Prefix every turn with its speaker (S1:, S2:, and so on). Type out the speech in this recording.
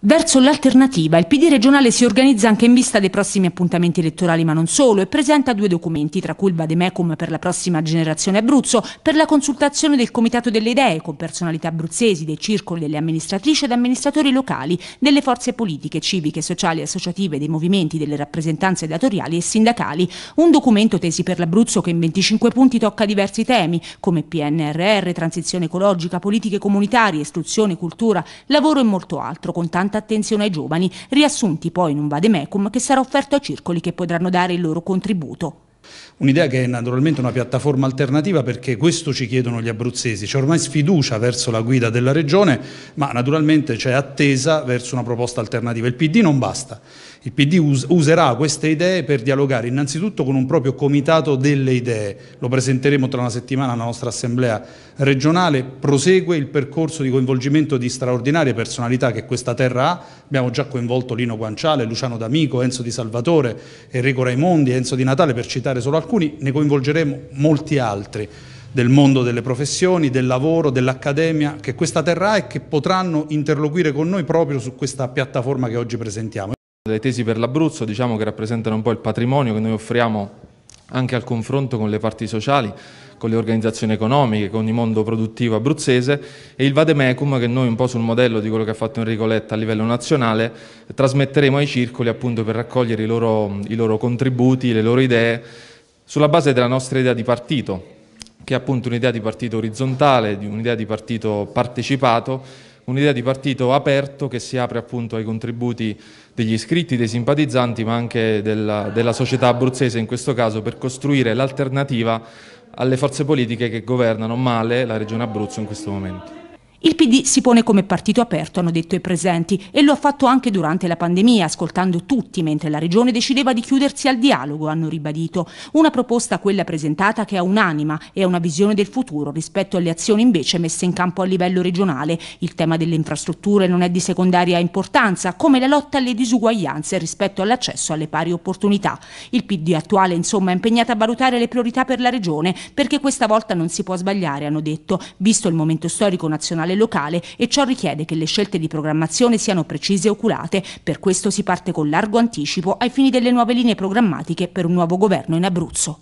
S1: Verso l'alternativa, il PD regionale si organizza anche in vista dei prossimi appuntamenti elettorali, ma non solo, e presenta due documenti, tra cui il Vademecum per la prossima generazione Abruzzo, per la consultazione del Comitato delle Idee, con personalità abruzzesi, dei circoli, delle amministratrici ed amministratori locali, delle forze politiche, civiche, sociali, associative, dei movimenti, delle rappresentanze datoriali e sindacali. Un documento tesi per l'Abruzzo che in 25 punti tocca diversi temi, come PNRR, transizione ecologica, politiche comunitarie, istruzione, cultura, lavoro e molto altro, con tanti tanta attenzione ai giovani, riassunti poi in un vademecum che sarà offerto a circoli che potranno dare il loro contributo.
S2: Un'idea che è naturalmente una piattaforma alternativa perché questo ci chiedono gli abruzzesi, c'è ormai sfiducia verso la guida della regione ma naturalmente c'è attesa verso una proposta alternativa. Il PD non basta, il PD us userà queste idee per dialogare innanzitutto con un proprio comitato delle idee, lo presenteremo tra una settimana alla nostra assemblea regionale, prosegue il percorso di coinvolgimento di straordinarie personalità che questa terra ha, abbiamo già coinvolto Lino Guanciale, Luciano D'Amico, Enzo Di Salvatore, Enrico Raimondi, Enzo Di Natale per citare solo alcuni, ne coinvolgeremo molti altri del mondo delle professioni, del lavoro, dell'accademia che questa terra ha e che potranno interloquire con noi proprio su questa piattaforma che oggi presentiamo.
S3: Le tesi per l'Abruzzo diciamo che rappresentano un po' il patrimonio che noi offriamo anche al confronto con le parti sociali, con le organizzazioni economiche, con il mondo produttivo abruzzese e il Vademecum che noi un po' sul modello di quello che ha fatto Enrico Letta a livello nazionale trasmetteremo ai circoli appunto per raccogliere i loro, i loro contributi, le loro idee sulla base della nostra idea di partito che è appunto un'idea di partito orizzontale, un'idea di partito partecipato un'idea di partito aperto che si apre appunto ai contributi degli iscritti, dei simpatizzanti, ma anche della, della società abruzzese in questo caso per costruire l'alternativa alle forze politiche che governano male la regione Abruzzo in questo momento.
S1: Il PD si pone come partito aperto, hanno detto i presenti, e lo ha fatto anche durante la pandemia, ascoltando tutti mentre la Regione decideva di chiudersi al dialogo, hanno ribadito. Una proposta, quella presentata, che ha un'anima e ha una visione del futuro rispetto alle azioni invece messe in campo a livello regionale. Il tema delle infrastrutture non è di secondaria importanza, come la lotta alle disuguaglianze rispetto all'accesso alle pari opportunità. Il PD attuale, insomma, è impegnato a valutare le priorità per la Regione, perché questa volta non si può sbagliare, hanno detto, visto il momento storico nazionale nazionale e locale e ciò richiede che le scelte di programmazione siano precise e oculate. Per questo si parte con largo anticipo ai fini delle nuove linee programmatiche per un nuovo governo in Abruzzo.